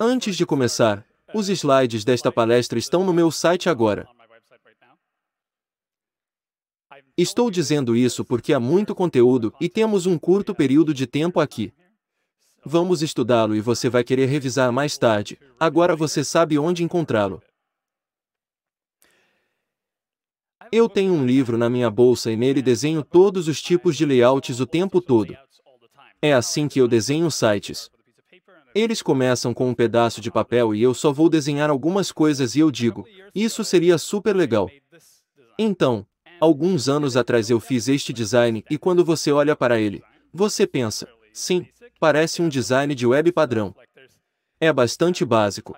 Antes de começar, os slides desta palestra estão no meu site agora. Estou dizendo isso porque há muito conteúdo e temos um curto período de tempo aqui. Vamos estudá-lo e você vai querer revisar mais tarde. Agora você sabe onde encontrá-lo. Eu tenho um livro na minha bolsa e nele desenho todos os tipos de layouts o tempo todo. É assim que eu desenho sites. Eles começam com um pedaço de papel e eu só vou desenhar algumas coisas e eu digo, isso seria super legal. Então, alguns anos atrás eu fiz este design e quando você olha para ele, você pensa, sim, parece um design de web padrão. É bastante básico.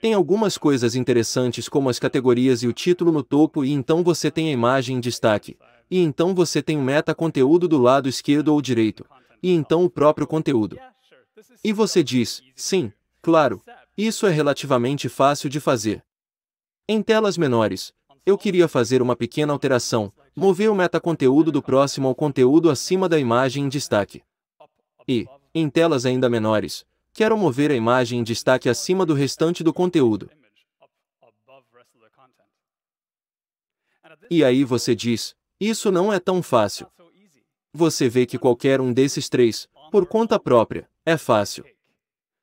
Tem algumas coisas interessantes como as categorias e o título no topo e então você tem a imagem em destaque, e então você tem o meta conteúdo do lado esquerdo ou direito, e então o próprio conteúdo. E você diz, sim, claro, isso é relativamente fácil de fazer. Em telas menores, eu queria fazer uma pequena alteração, mover o metaconteúdo do próximo ao conteúdo acima da imagem em destaque. E, em telas ainda menores, quero mover a imagem em destaque acima do restante do conteúdo. E aí você diz, isso não é tão fácil. Você vê que qualquer um desses três, por conta própria, é fácil.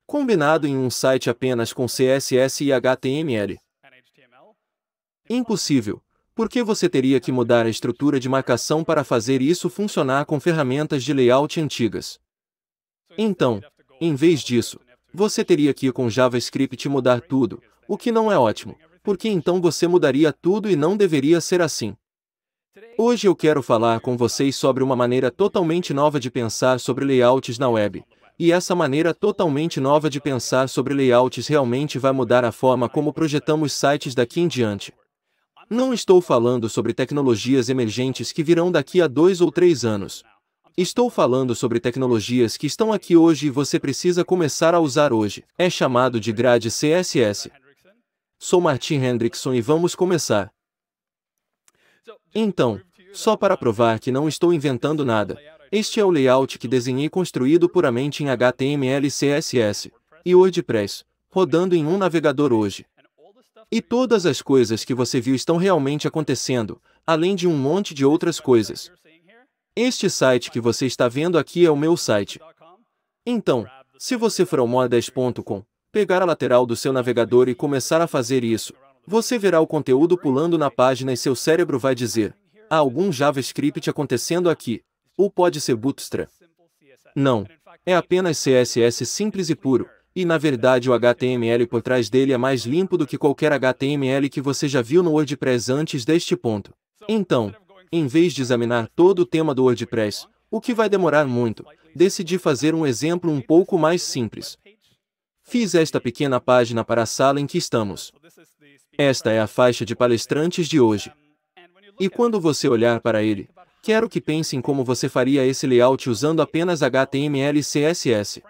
Combinado em um site apenas com CSS e HTML. Impossível. Porque você teria que mudar a estrutura de marcação para fazer isso funcionar com ferramentas de layout antigas. Então, em vez disso, você teria que ir com JavaScript mudar tudo, o que não é ótimo, porque então você mudaria tudo e não deveria ser assim. Hoje eu quero falar com vocês sobre uma maneira totalmente nova de pensar sobre layouts na web, e essa maneira totalmente nova de pensar sobre layouts realmente vai mudar a forma como projetamos sites daqui em diante. Não estou falando sobre tecnologias emergentes que virão daqui a dois ou três anos. Estou falando sobre tecnologias que estão aqui hoje e você precisa começar a usar hoje. É chamado de grade CSS. Sou Martin Hendrickson e vamos começar. Então, só para provar que não estou inventando nada, este é o layout que desenhei construído puramente em HTML CSS e WordPress, rodando em um navegador hoje. E todas as coisas que você viu estão realmente acontecendo, além de um monte de outras coisas. Este site que você está vendo aqui é o meu site. Então, se você for ao moda10.com, pegar a lateral do seu navegador e começar a fazer isso, você verá o conteúdo pulando na página e seu cérebro vai dizer: há algum JavaScript acontecendo aqui ou pode ser Bootstrap. Não. É apenas CSS simples e puro, e na verdade o HTML por trás dele é mais limpo do que qualquer HTML que você já viu no WordPress antes deste ponto. Então, em vez de examinar todo o tema do WordPress, o que vai demorar muito, decidi fazer um exemplo um pouco mais simples. Fiz esta pequena página para a sala em que estamos. Esta é a faixa de palestrantes de hoje. E quando você olhar para ele, Quero que pensem como você faria esse layout usando apenas HTML e CSS.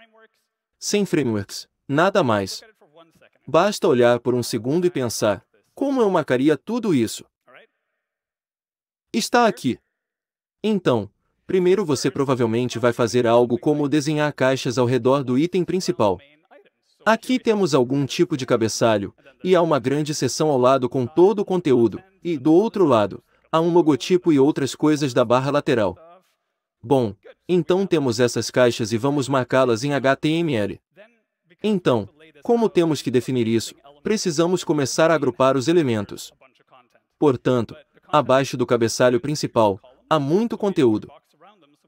Sem frameworks, nada mais. Basta olhar por um segundo e pensar, como eu marcaria tudo isso? Está aqui. Então, primeiro você provavelmente vai fazer algo como desenhar caixas ao redor do item principal. Aqui temos algum tipo de cabeçalho, e há uma grande seção ao lado com todo o conteúdo, e do outro lado, Há um logotipo e outras coisas da barra lateral. Bom, então temos essas caixas e vamos marcá-las em HTML. Então, como temos que definir isso, precisamos começar a agrupar os elementos. Portanto, abaixo do cabeçalho principal, há muito conteúdo.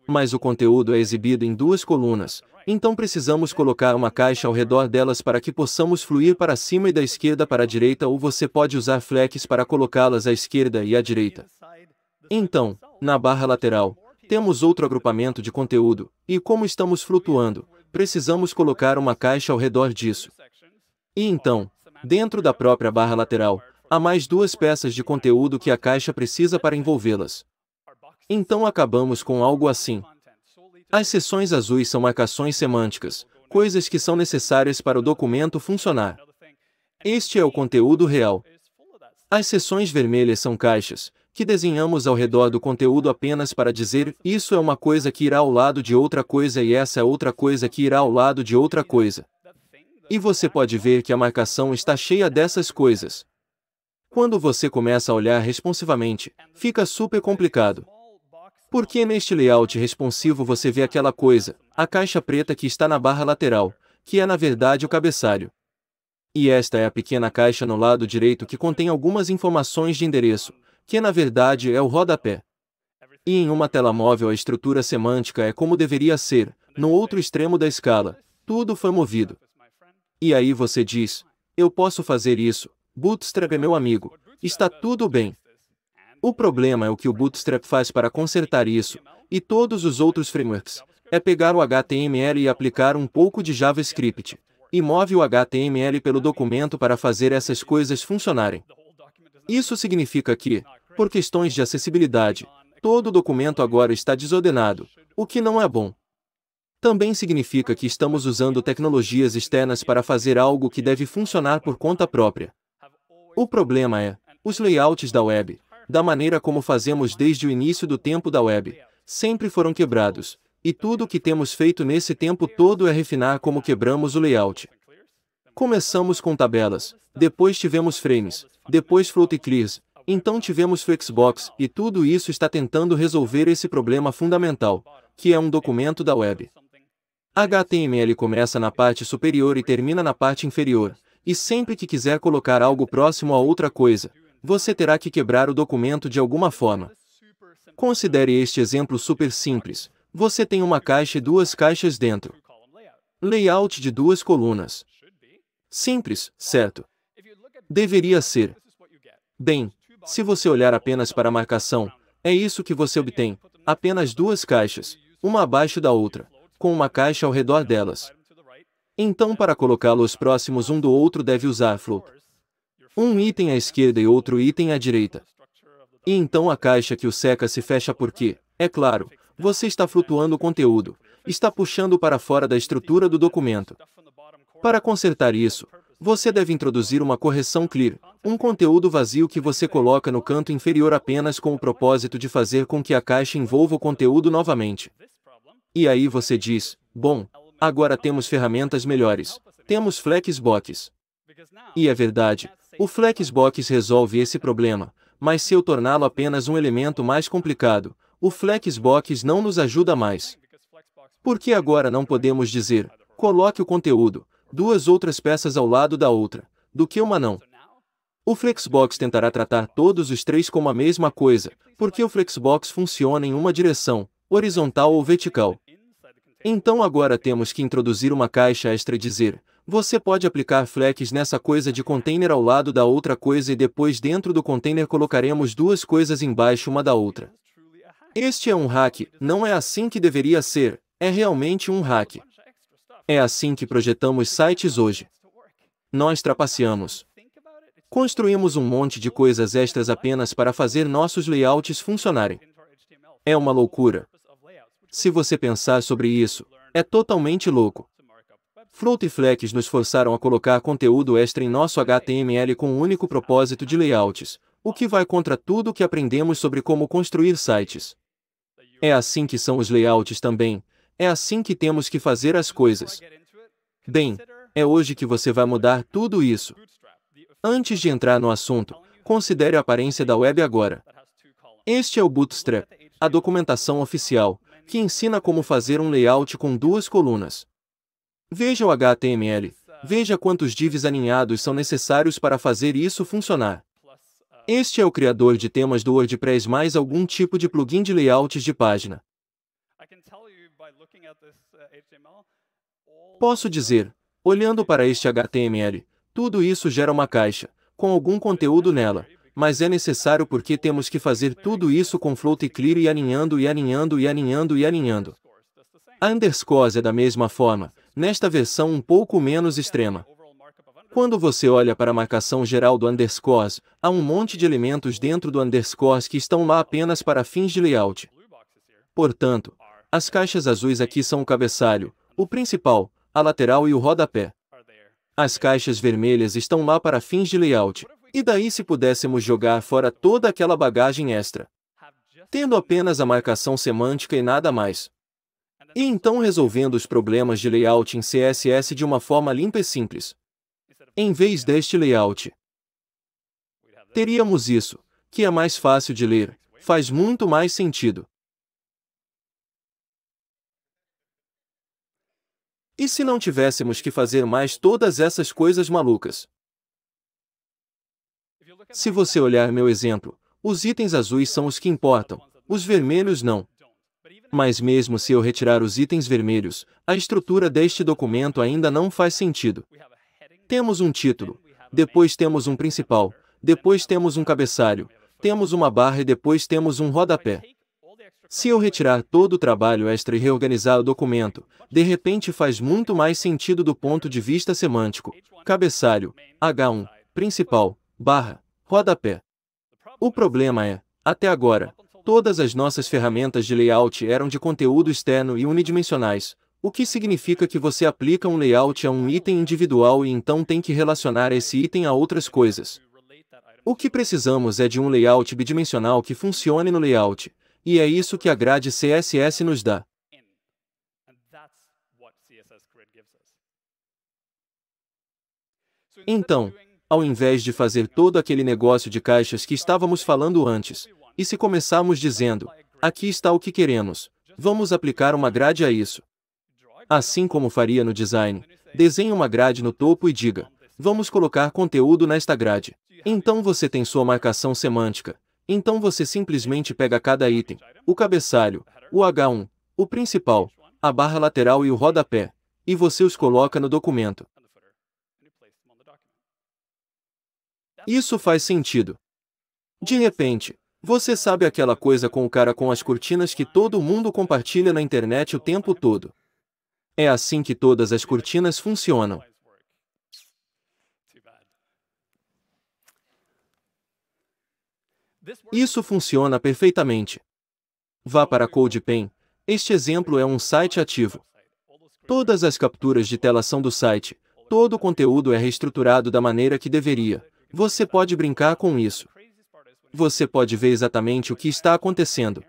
Mas o conteúdo é exibido em duas colunas, então precisamos colocar uma caixa ao redor delas para que possamos fluir para cima e da esquerda para a direita ou você pode usar fleques para colocá-las à esquerda e à direita. Então, na barra lateral, temos outro agrupamento de conteúdo, e como estamos flutuando, precisamos colocar uma caixa ao redor disso. E então, dentro da própria barra lateral, há mais duas peças de conteúdo que a caixa precisa para envolvê-las. Então acabamos com algo assim, as seções azuis são marcações semânticas, coisas que são necessárias para o documento funcionar. Este é o conteúdo real. As seções vermelhas são caixas, que desenhamos ao redor do conteúdo apenas para dizer isso é uma coisa que irá ao lado de outra coisa e essa é outra coisa que irá ao lado de outra coisa. E você pode ver que a marcação está cheia dessas coisas. Quando você começa a olhar responsivamente, fica super complicado. Porque neste layout responsivo você vê aquela coisa, a caixa preta que está na barra lateral, que é na verdade o cabeçalho. E esta é a pequena caixa no lado direito que contém algumas informações de endereço, que na verdade é o rodapé. E em uma tela móvel a estrutura semântica é como deveria ser, no outro extremo da escala, tudo foi movido. E aí você diz, eu posso fazer isso, Bootstrap é meu amigo, está tudo bem. O problema é o que o Bootstrap faz para consertar isso, e todos os outros frameworks, é pegar o HTML e aplicar um pouco de JavaScript, e move o HTML pelo documento para fazer essas coisas funcionarem. Isso significa que, por questões de acessibilidade, todo o documento agora está desordenado, o que não é bom. Também significa que estamos usando tecnologias externas para fazer algo que deve funcionar por conta própria. O problema é, os layouts da web, da maneira como fazemos desde o início do tempo da web, sempre foram quebrados, e tudo o que temos feito nesse tempo todo é refinar como quebramos o layout. Começamos com tabelas, depois tivemos frames, depois float clears, então tivemos Flexbox e tudo isso está tentando resolver esse problema fundamental, que é um documento da web. HTML começa na parte superior e termina na parte inferior, e sempre que quiser colocar algo próximo a outra coisa, você terá que quebrar o documento de alguma forma. Considere este exemplo super simples. Você tem uma caixa e duas caixas dentro. Layout de duas colunas. Simples, certo? Deveria ser. Bem, se você olhar apenas para a marcação, é isso que você obtém: apenas duas caixas, uma abaixo da outra, com uma caixa ao redor delas. Então, para colocá-los próximos um do outro, deve usar float, um item à esquerda e outro item à direita. E então a caixa que o seca se fecha porque, é claro, você está flutuando o conteúdo, está puxando para fora da estrutura do documento. Para consertar isso, você deve introduzir uma correção clear, um conteúdo vazio que você coloca no canto inferior apenas com o propósito de fazer com que a caixa envolva o conteúdo novamente. E aí você diz, bom, agora temos ferramentas melhores, temos flexbox. E é verdade, o Flexbox resolve esse problema, mas se eu torná-lo apenas um elemento mais complicado, o Flexbox não nos ajuda mais. Porque agora não podemos dizer, coloque o conteúdo, duas outras peças ao lado da outra, do que uma não. O Flexbox tentará tratar todos os três como a mesma coisa, porque o Flexbox funciona em uma direção, horizontal ou vertical. Então agora temos que introduzir uma caixa extra e dizer, você pode aplicar flex nessa coisa de container ao lado da outra coisa e depois dentro do container colocaremos duas coisas embaixo uma da outra. Este é um hack, não é assim que deveria ser, é realmente um hack. É assim que projetamos sites hoje. Nós trapaceamos. Construímos um monte de coisas extras apenas para fazer nossos layouts funcionarem. É uma loucura. Se você pensar sobre isso, é totalmente louco. Float e Flex nos forçaram a colocar conteúdo extra em nosso HTML com o um único propósito de layouts, o que vai contra tudo o que aprendemos sobre como construir sites. É assim que são os layouts também, é assim que temos que fazer as coisas. Bem, é hoje que você vai mudar tudo isso. Antes de entrar no assunto, considere a aparência da web agora. Este é o Bootstrap, a documentação oficial, que ensina como fazer um layout com duas colunas. Veja o HTML. Veja quantos divs alinhados são necessários para fazer isso funcionar. Este é o criador de temas do WordPress mais algum tipo de plugin de layouts de página. Posso dizer, olhando para este HTML, tudo isso gera uma caixa, com algum conteúdo nela, mas é necessário porque temos que fazer tudo isso com float e clear e alinhando e alinhando e alinhando e alinhando. A underscores é da mesma forma, nesta versão um pouco menos extrema. Quando você olha para a marcação geral do underscores, há um monte de elementos dentro do underscores que estão lá apenas para fins de layout. Portanto, as caixas azuis aqui são o cabeçalho, o principal, a lateral e o rodapé. As caixas vermelhas estão lá para fins de layout, e daí se pudéssemos jogar fora toda aquela bagagem extra. Tendo apenas a marcação semântica e nada mais e então resolvendo os problemas de layout em CSS de uma forma limpa e simples. Em vez deste layout, teríamos isso, que é mais fácil de ler, faz muito mais sentido. E se não tivéssemos que fazer mais todas essas coisas malucas? Se você olhar meu exemplo, os itens azuis são os que importam, os vermelhos não. Mas mesmo se eu retirar os itens vermelhos, a estrutura deste documento ainda não faz sentido. Temos um título, depois temos um principal, depois temos um cabeçalho, temos uma barra e depois temos um rodapé. Se eu retirar todo o trabalho extra e reorganizar o documento, de repente faz muito mais sentido do ponto de vista semântico. Cabeçalho, H1, principal, barra, rodapé. O problema é, até agora, Todas as nossas ferramentas de layout eram de conteúdo externo e unidimensionais, o que significa que você aplica um layout a um item individual e então tem que relacionar esse item a outras coisas. O que precisamos é de um layout bidimensional que funcione no layout, e é isso que a grade CSS nos dá. Então, ao invés de fazer todo aquele negócio de caixas que estávamos falando antes, e se começarmos dizendo, aqui está o que queremos, vamos aplicar uma grade a isso. Assim como faria no design, desenhe uma grade no topo e diga, vamos colocar conteúdo nesta grade. Então você tem sua marcação semântica. Então você simplesmente pega cada item, o cabeçalho, o H1, o principal, a barra lateral e o rodapé, e você os coloca no documento. Isso faz sentido. De repente, você sabe aquela coisa com o cara com as cortinas que todo mundo compartilha na internet o tempo todo. É assim que todas as cortinas funcionam. Isso funciona perfeitamente. Vá para CodePen. Este exemplo é um site ativo. Todas as capturas de tela são do site. Todo o conteúdo é reestruturado da maneira que deveria. Você pode brincar com isso você pode ver exatamente o que está acontecendo.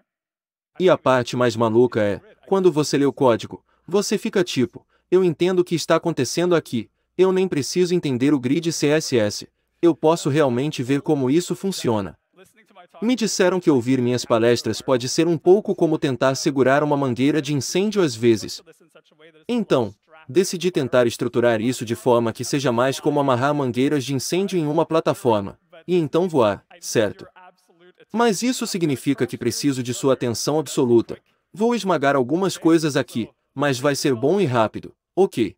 E a parte mais maluca é, quando você lê o código, você fica tipo, eu entendo o que está acontecendo aqui, eu nem preciso entender o grid CSS, eu posso realmente ver como isso funciona. Me disseram que ouvir minhas palestras pode ser um pouco como tentar segurar uma mangueira de incêndio às vezes. Então, decidi tentar estruturar isso de forma que seja mais como amarrar mangueiras de incêndio em uma plataforma e então voar, certo? Mas isso significa que preciso de sua atenção absoluta. Vou esmagar algumas coisas aqui, mas vai ser bom e rápido, ok?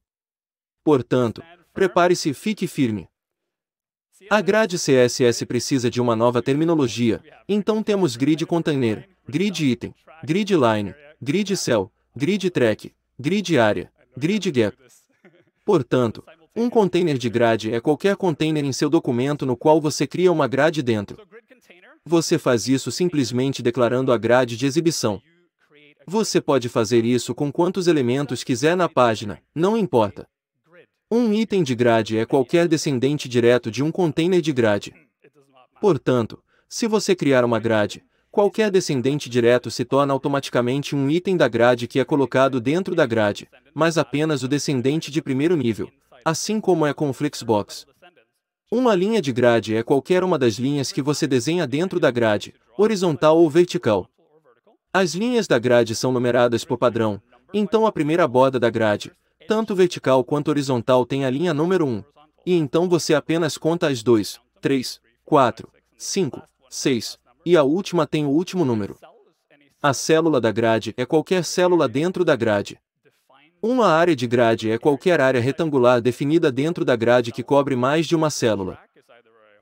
Portanto, prepare-se e fique firme. A grade CSS precisa de uma nova terminologia, então temos grid container, grid item, grid line, grid cell, grid track, grid área, grid gap. Portanto, um container de grade é qualquer container em seu documento no qual você cria uma grade dentro. Você faz isso simplesmente declarando a grade de exibição. Você pode fazer isso com quantos elementos quiser na página, não importa. Um item de grade é qualquer descendente direto de um container de grade. Portanto, se você criar uma grade, qualquer descendente direto se torna automaticamente um item da grade que é colocado dentro da grade, mas apenas o descendente de primeiro nível, assim como é com o Flexbox. Uma linha de grade é qualquer uma das linhas que você desenha dentro da grade, horizontal ou vertical. As linhas da grade são numeradas por padrão, então a primeira borda da grade, tanto vertical quanto horizontal tem a linha número 1, e então você apenas conta as 2, 3, 4, 5, 6, e a última tem o último número. A célula da grade é qualquer célula dentro da grade. Uma área de grade é qualquer área retangular definida dentro da grade que cobre mais de uma célula.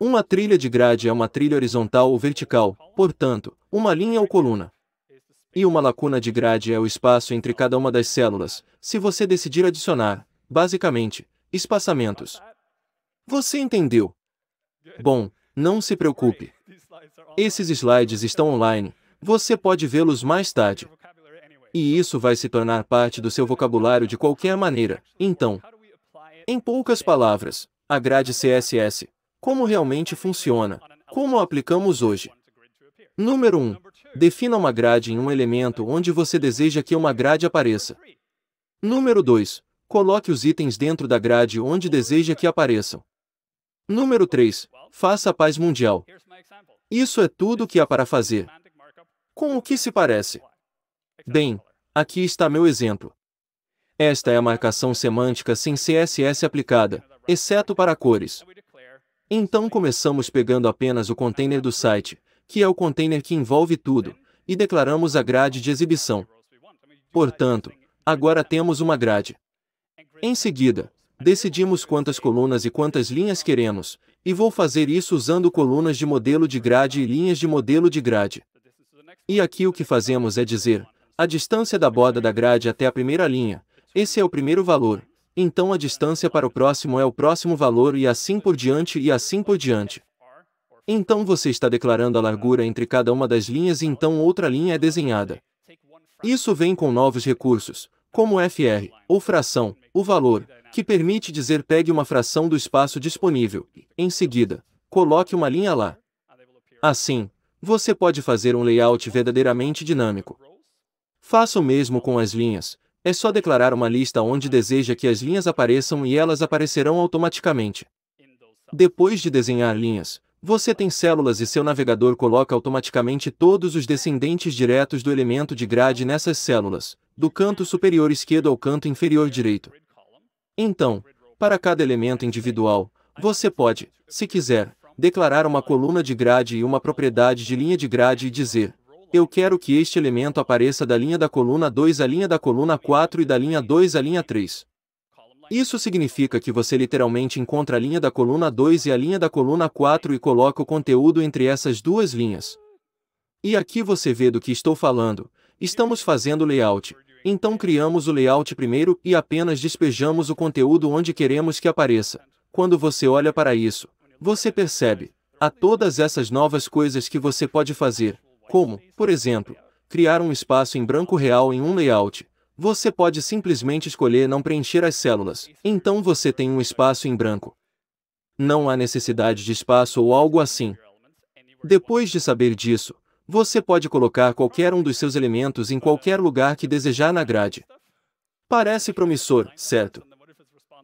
Uma trilha de grade é uma trilha horizontal ou vertical, portanto, uma linha ou coluna. E uma lacuna de grade é o espaço entre cada uma das células, se você decidir adicionar, basicamente, espaçamentos. Você entendeu? Bom, não se preocupe. Esses slides estão online, você pode vê-los mais tarde. E isso vai se tornar parte do seu vocabulário de qualquer maneira. Então, em poucas palavras, a grade CSS, como realmente funciona, como a aplicamos hoje. Número 1. Defina uma grade em um elemento onde você deseja que uma grade apareça. Número 2. Coloque os itens dentro da grade onde deseja que apareçam. Número 3. Faça a paz mundial. Isso é tudo o que há para fazer. Com o que se parece? Bem, aqui está meu exemplo. Esta é a marcação semântica sem CSS aplicada, exceto para cores. Então começamos pegando apenas o container do site, que é o container que envolve tudo, e declaramos a grade de exibição. Portanto, agora temos uma grade. Em seguida, decidimos quantas colunas e quantas linhas queremos, e vou fazer isso usando colunas de modelo de grade e linhas de modelo de grade. E aqui o que fazemos é dizer, a distância da borda da grade até a primeira linha, esse é o primeiro valor, então a distância para o próximo é o próximo valor e assim por diante e assim por diante. Então você está declarando a largura entre cada uma das linhas e então outra linha é desenhada. Isso vem com novos recursos, como FR, ou fração, o valor, que permite dizer pegue uma fração do espaço disponível, em seguida, coloque uma linha lá. Assim, você pode fazer um layout verdadeiramente dinâmico. Faça o mesmo com as linhas. É só declarar uma lista onde deseja que as linhas apareçam e elas aparecerão automaticamente. Depois de desenhar linhas, você tem células e seu navegador coloca automaticamente todos os descendentes diretos do elemento de grade nessas células, do canto superior esquerdo ao canto inferior direito. Então, para cada elemento individual, você pode, se quiser, declarar uma coluna de grade e uma propriedade de linha de grade e dizer eu quero que este elemento apareça da linha da coluna 2 à linha da coluna 4 e da linha 2 à linha 3. Isso significa que você literalmente encontra a linha da coluna 2 e a linha da coluna 4 e coloca o conteúdo entre essas duas linhas. E aqui você vê do que estou falando. Estamos fazendo layout, então criamos o layout primeiro e apenas despejamos o conteúdo onde queremos que apareça. Quando você olha para isso, você percebe há todas essas novas coisas que você pode fazer, como, por exemplo, criar um espaço em branco real em um layout. Você pode simplesmente escolher não preencher as células, então você tem um espaço em branco. Não há necessidade de espaço ou algo assim. Depois de saber disso, você pode colocar qualquer um dos seus elementos em qualquer lugar que desejar na grade. Parece promissor, certo?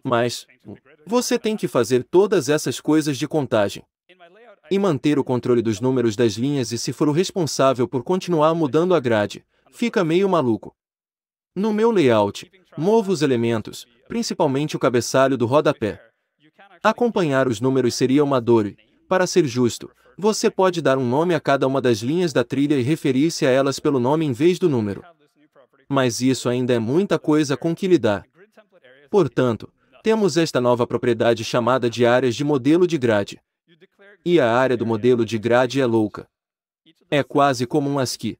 Mas, hum, você tem que fazer todas essas coisas de contagem e manter o controle dos números das linhas e se for o responsável por continuar mudando a grade, fica meio maluco. No meu layout, movo os elementos, principalmente o cabeçalho do rodapé. Acompanhar os números seria uma dor, para ser justo, você pode dar um nome a cada uma das linhas da trilha e referir-se a elas pelo nome em vez do número. Mas isso ainda é muita coisa com que lidar. Portanto, temos esta nova propriedade chamada de áreas de modelo de grade, e a área do modelo de grade é louca. É quase como um ASCII.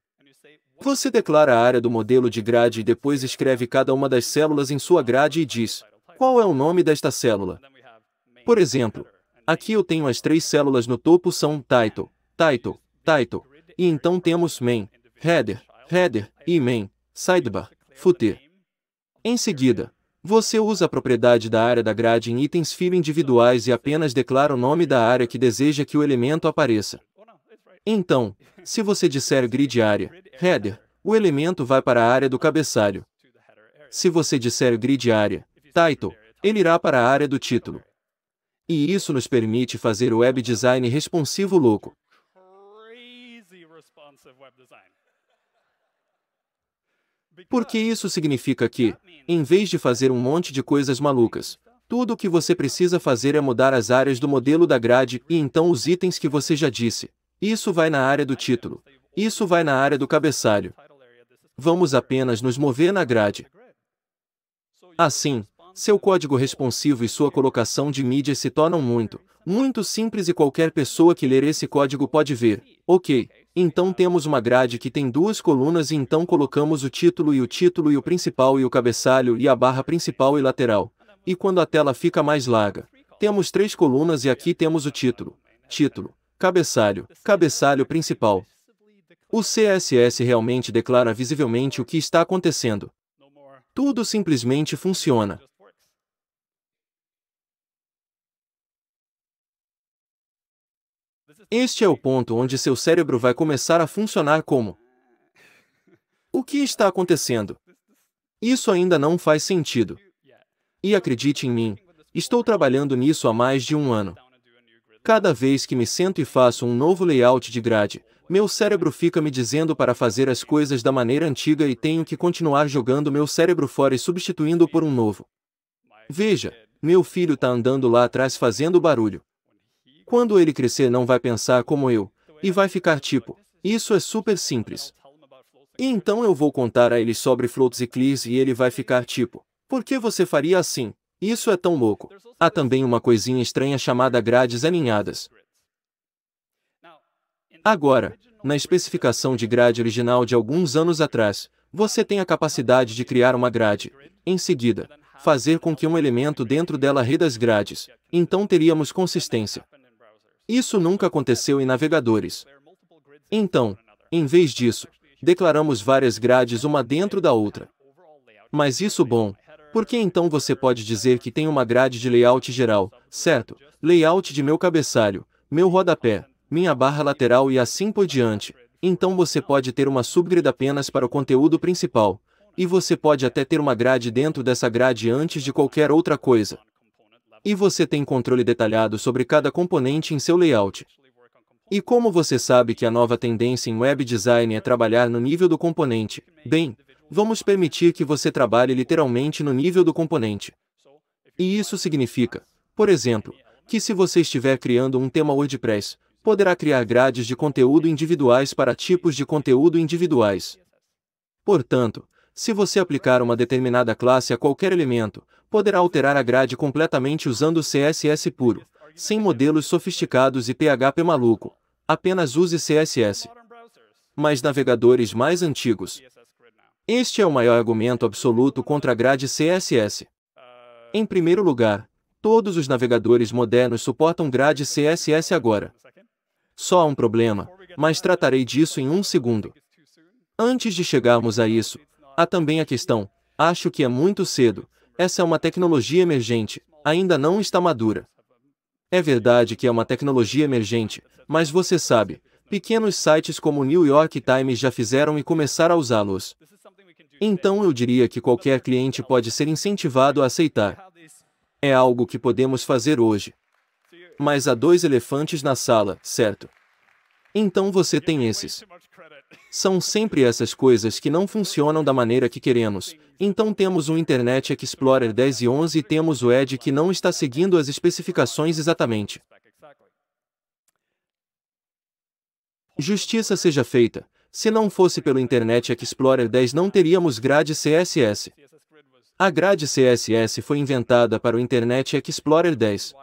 Você declara a área do modelo de grade e depois escreve cada uma das células em sua grade e diz qual é o nome desta célula. Por exemplo, aqui eu tenho as três células no topo são title, title, title, e então temos main, header, header e main, sidebar, footer. Em seguida, você usa a propriedade da área da grade em itens fio individuais e apenas declara o nome da área que deseja que o elemento apareça. Então, se você disser grid área, header, o elemento vai para a área do cabeçalho. Se você disser grid área, title, ele irá para a área do título. E isso nos permite fazer web design responsivo louco. Porque isso significa que, em vez de fazer um monte de coisas malucas, tudo o que você precisa fazer é mudar as áreas do modelo da grade e então os itens que você já disse. Isso vai na área do título. Isso vai na área do cabeçalho. Vamos apenas nos mover na grade. Assim, seu código responsivo e sua colocação de mídia se tornam muito, muito simples e qualquer pessoa que ler esse código pode ver. Ok, então temos uma grade que tem duas colunas e então colocamos o título e o título e o principal e o cabeçalho e a barra principal e lateral. E quando a tela fica mais larga, temos três colunas e aqui temos o título, título, cabeçalho, cabeçalho principal. O CSS realmente declara visivelmente o que está acontecendo. Tudo simplesmente funciona. Este é o ponto onde seu cérebro vai começar a funcionar como: O que está acontecendo? Isso ainda não faz sentido. E acredite em mim, estou trabalhando nisso há mais de um ano. Cada vez que me sento e faço um novo layout de grade, meu cérebro fica me dizendo para fazer as coisas da maneira antiga e tenho que continuar jogando meu cérebro fora e substituindo por um novo. Veja, meu filho está andando lá atrás fazendo barulho. Quando ele crescer, não vai pensar como eu, então e vai ficar tipo: Isso é super simples. E então eu vou contar a ele sobre floats e clears e ele vai ficar tipo: Por que você faria assim? Isso é tão louco. Há também uma coisinha estranha chamada grades alinhadas. Agora, na especificação de grade original de alguns anos atrás, você tem a capacidade de criar uma grade. Em seguida, fazer com que um elemento dentro dela reda as grades. Então teríamos consistência. Isso nunca aconteceu em navegadores. Então, em vez disso, declaramos várias grades uma dentro da outra. Mas isso bom, porque então você pode dizer que tem uma grade de layout geral, certo? Layout de meu cabeçalho, meu rodapé, minha barra lateral e assim por diante. Então você pode ter uma subgrade apenas para o conteúdo principal, e você pode até ter uma grade dentro dessa grade antes de qualquer outra coisa. E você tem controle detalhado sobre cada componente em seu layout. E como você sabe que a nova tendência em web design é trabalhar no nível do componente, bem, vamos permitir que você trabalhe literalmente no nível do componente. E isso significa, por exemplo, que se você estiver criando um tema WordPress, poderá criar grades de conteúdo individuais para tipos de conteúdo individuais. Portanto, se você aplicar uma determinada classe a qualquer elemento, poderá alterar a grade completamente usando CSS puro, sem modelos sofisticados e PHP maluco. Apenas use CSS. Mas navegadores mais antigos. Este é o maior argumento absoluto contra a grade CSS. Em primeiro lugar, todos os navegadores modernos suportam grade CSS agora. Só há um problema, mas tratarei disso em um segundo. Antes de chegarmos a isso, há também a questão, acho que é muito cedo, essa é uma tecnologia emergente, ainda não está madura. É verdade que é uma tecnologia emergente, mas você sabe, pequenos sites como o New York Times já fizeram e começaram a usá-los. Então eu diria que qualquer cliente pode ser incentivado a aceitar. É algo que podemos fazer hoje. Mas há dois elefantes na sala, certo? Então você tem esses. São sempre essas coisas que não funcionam da maneira que queremos. Então temos o Internet Explorer 10 e 11 e temos o Edge que não está seguindo as especificações exatamente. Justiça seja feita. Se não fosse pelo Internet Explorer 10 não teríamos grade CSS. A grade CSS foi inventada para o Internet Explorer 10.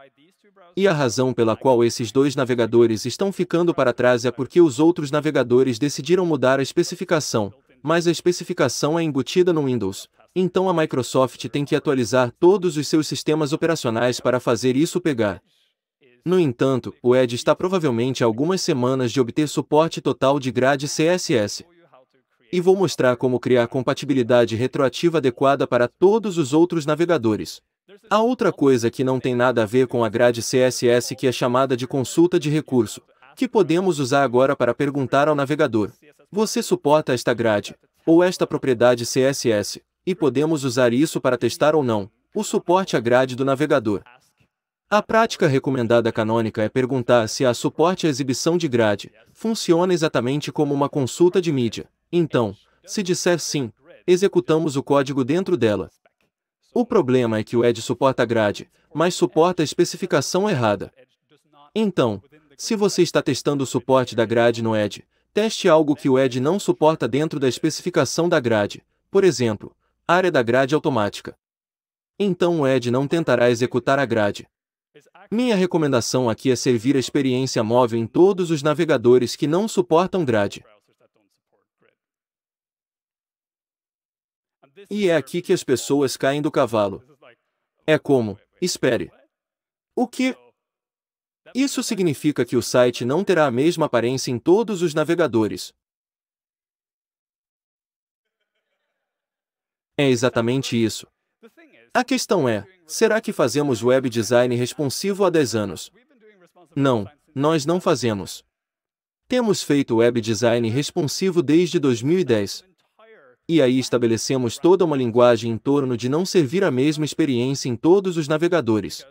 E a razão pela qual esses dois navegadores estão ficando para trás é porque os outros navegadores decidiram mudar a especificação, mas a especificação é embutida no Windows, então a Microsoft tem que atualizar todos os seus sistemas operacionais para fazer isso pegar. No entanto, o Edge está provavelmente há algumas semanas de obter suporte total de grade CSS. E vou mostrar como criar compatibilidade retroativa adequada para todos os outros navegadores. Há outra coisa que não tem nada a ver com a grade CSS que é chamada de consulta de recurso, que podemos usar agora para perguntar ao navegador. Você suporta esta grade, ou esta propriedade CSS, e podemos usar isso para testar ou não, o suporte à grade do navegador. A prática recomendada canônica é perguntar se há suporte à exibição de grade, funciona exatamente como uma consulta de mídia. Então, se disser sim, executamos o código dentro dela, o problema é que o Edge suporta a grade, mas suporta a especificação errada. Então, se você está testando o suporte da grade no Edge, teste algo que o Edge não suporta dentro da especificação da grade, por exemplo, área da grade automática. Então o Edge não tentará executar a grade. Minha recomendação aqui é servir a experiência móvel em todos os navegadores que não suportam grade. E é aqui que as pessoas caem do cavalo. É como, espere. O que? Isso significa que o site não terá a mesma aparência em todos os navegadores. É exatamente isso. A questão é, será que fazemos web design responsivo há 10 anos? Não, nós não fazemos. Temos feito web design responsivo desde 2010 e aí estabelecemos toda uma linguagem em torno de não servir a mesma experiência em todos os navegadores.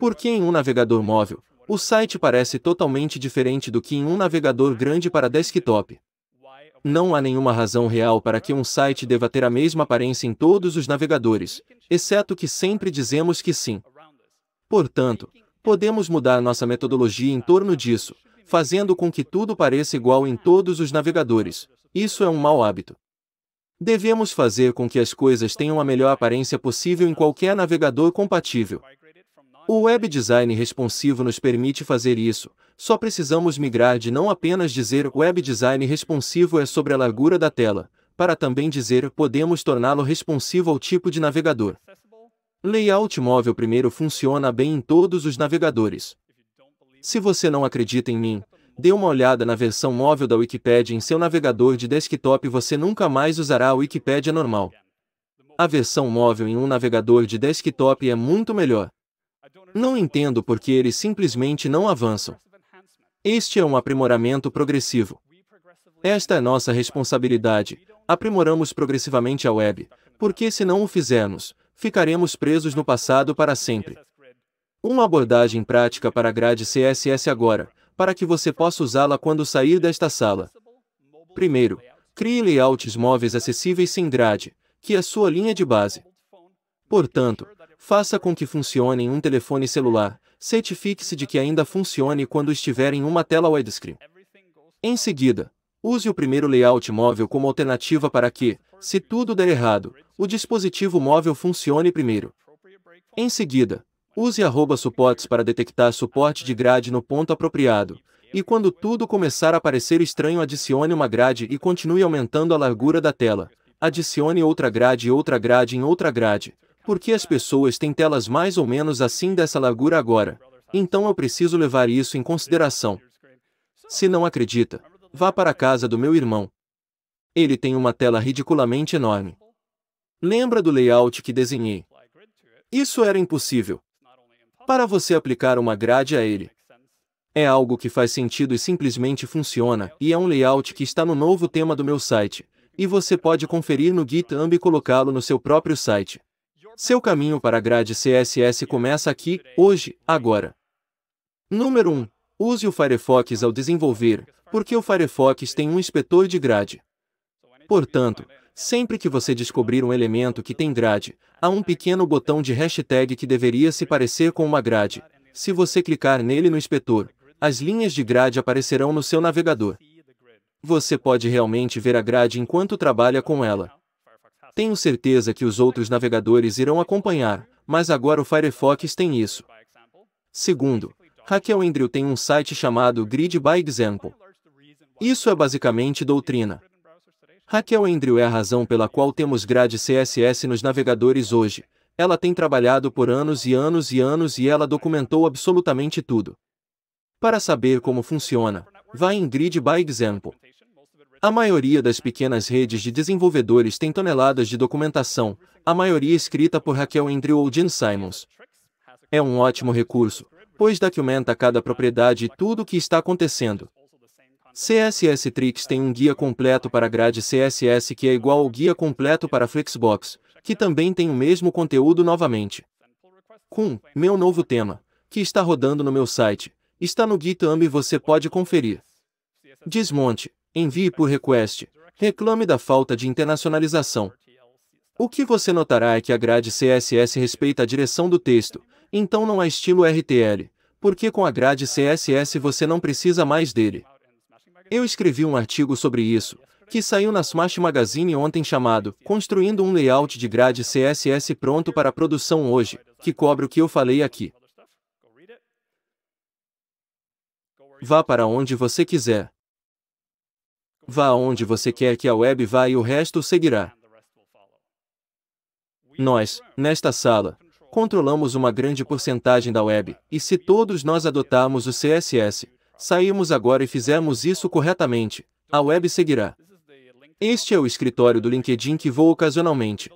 Porque em um navegador móvel, o site parece totalmente diferente do que em um navegador grande para desktop. Não há nenhuma razão real para que um site deva ter a mesma aparência em todos os navegadores, exceto que sempre dizemos que sim. Portanto, podemos mudar nossa metodologia em torno disso, fazendo com que tudo pareça igual em todos os navegadores. Isso é um mau hábito. Devemos fazer com que as coisas tenham a melhor aparência possível em qualquer navegador compatível. O web design responsivo nos permite fazer isso, só precisamos migrar de não apenas dizer web design responsivo é sobre a largura da tela, para também dizer podemos torná-lo responsivo ao tipo de navegador. Layout móvel primeiro funciona bem em todos os navegadores. Se você não acredita em mim, Dê uma olhada na versão móvel da Wikipedia em seu navegador de desktop você nunca mais usará a Wikipedia normal. A versão móvel em um navegador de desktop é muito melhor. Não entendo por que eles simplesmente não avançam. Este é um aprimoramento progressivo. Esta é nossa responsabilidade. Aprimoramos progressivamente a web, porque se não o fizermos, ficaremos presos no passado para sempre. Uma abordagem prática para a grade CSS agora para que você possa usá-la quando sair desta sala. Primeiro, crie layouts móveis acessíveis sem grade, que é sua linha de base. Portanto, faça com que funcione em um telefone celular, certifique-se de que ainda funcione quando estiver em uma tela widescreen. Em seguida, use o primeiro layout móvel como alternativa para que, se tudo der errado, o dispositivo móvel funcione primeiro. Em seguida, Use arroba suportes para detectar suporte de grade no ponto apropriado. E quando tudo começar a parecer estranho, adicione uma grade e continue aumentando a largura da tela. Adicione outra grade e outra grade em outra grade. Porque as pessoas têm telas mais ou menos assim dessa largura agora. Então eu preciso levar isso em consideração. Se não acredita, vá para a casa do meu irmão. Ele tem uma tela ridiculamente enorme. Lembra do layout que desenhei? Isso era impossível para você aplicar uma grade a ele. É algo que faz sentido e simplesmente funciona, e é um layout que está no novo tema do meu site, e você pode conferir no GitHub e colocá-lo no seu próprio site. Seu caminho para a grade CSS começa aqui, hoje, agora. Número 1. Use o Firefox ao desenvolver, porque o Firefox tem um inspetor de grade. Portanto, Sempre que você descobrir um elemento que tem grade, há um pequeno botão de hashtag que deveria se parecer com uma grade. Se você clicar nele no inspetor, as linhas de grade aparecerão no seu navegador. Você pode realmente ver a grade enquanto trabalha com ela. Tenho certeza que os outros navegadores irão acompanhar, mas agora o Firefox tem isso. Segundo, Raquel Andrew tem um site chamado Grid by Example. Isso é basicamente doutrina. Raquel Andrew é a razão pela qual temos grade CSS nos navegadores hoje. Ela tem trabalhado por anos e anos e anos e ela documentou absolutamente tudo. Para saber como funciona, vá em Grid by Example. A maioria das pequenas redes de desenvolvedores tem toneladas de documentação, a maioria escrita por Raquel Andrew ou Jim Simons. É um ótimo recurso, pois documenta cada propriedade e tudo o que está acontecendo. CSS Tricks tem um guia completo para grade CSS que é igual ao guia completo para Flexbox, que também tem o mesmo conteúdo novamente. Com meu novo tema, que está rodando no meu site, está no GitHub e você pode conferir. Desmonte, envie por request, reclame da falta de internacionalização. O que você notará é que a grade CSS respeita a direção do texto, então não há estilo RTL, porque com a grade CSS você não precisa mais dele. Eu escrevi um artigo sobre isso, que saiu na Smash Magazine ontem chamado Construindo um Layout de Grade CSS Pronto para Produção Hoje, que cobre o que eu falei aqui. Vá para onde você quiser. Vá aonde você quer que a web vá e o resto seguirá. Nós, nesta sala, controlamos uma grande porcentagem da web, e se todos nós adotarmos o CSS, saímos agora e fizemos isso corretamente, a web seguirá. Este é o escritório do LinkedIn que voa ocasionalmente.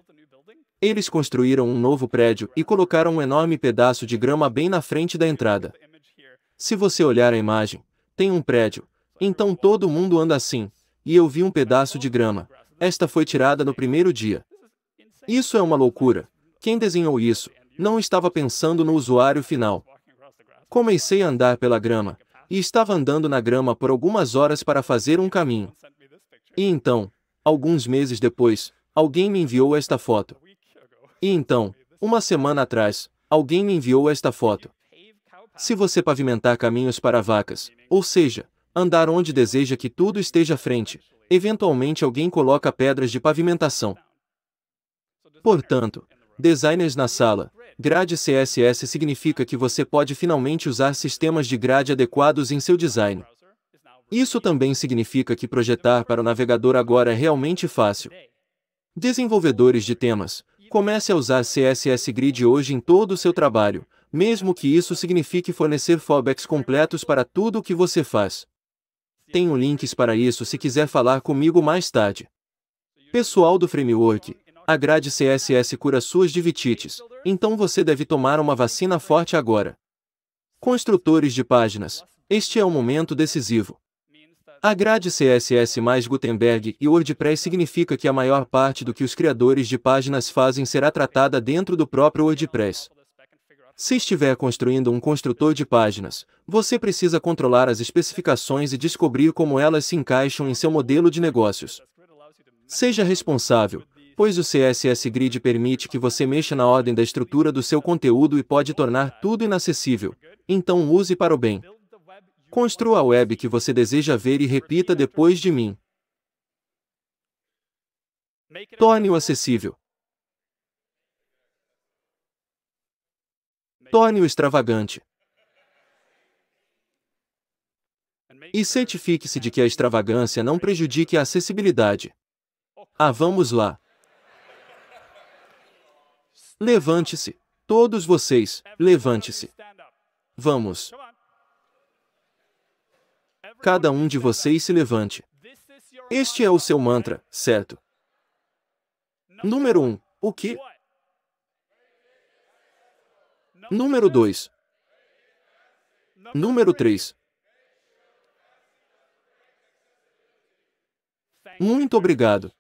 Eles construíram um novo prédio e colocaram um enorme pedaço de grama bem na frente da entrada. Se você olhar a imagem, tem um prédio, então todo mundo anda assim, e eu vi um pedaço de grama. Esta foi tirada no primeiro dia. Isso é uma loucura. Quem desenhou isso não estava pensando no usuário final. Comecei a andar pela grama, e estava andando na grama por algumas horas para fazer um caminho. E então, alguns meses depois, alguém me enviou esta foto. E então, uma semana atrás, alguém me enviou esta foto. Se você pavimentar caminhos para vacas, ou seja, andar onde deseja que tudo esteja à frente, eventualmente alguém coloca pedras de pavimentação. Portanto, designers na sala, Grade CSS significa que você pode finalmente usar sistemas de grade adequados em seu design. Isso também significa que projetar para o navegador agora é realmente fácil. Desenvolvedores de temas, comece a usar CSS Grid hoje em todo o seu trabalho, mesmo que isso signifique fornecer fallbacks completos para tudo o que você faz. Tenho links para isso se quiser falar comigo mais tarde. Pessoal do framework, a grade CSS cura suas divitites, então você deve tomar uma vacina forte agora. Construtores de páginas, este é o momento decisivo. A grade CSS mais Gutenberg e WordPress significa que a maior parte do que os criadores de páginas fazem será tratada dentro do próprio WordPress. Se estiver construindo um construtor de páginas, você precisa controlar as especificações e descobrir como elas se encaixam em seu modelo de negócios. Seja responsável, pois o CSS Grid permite que você mexa na ordem da estrutura do seu conteúdo e pode tornar tudo inacessível. Então use para o bem. Construa a web que você deseja ver e repita depois de mim. Torne-o acessível. Torne-o extravagante. E certifique-se de que a extravagância não prejudique a acessibilidade. Ah, vamos lá. Levante-se. Todos vocês, levante-se. Vamos. Cada um de vocês se levante. Este é o seu mantra, certo? Número 1. Um, o que? Número 2. Número 3. Muito obrigado.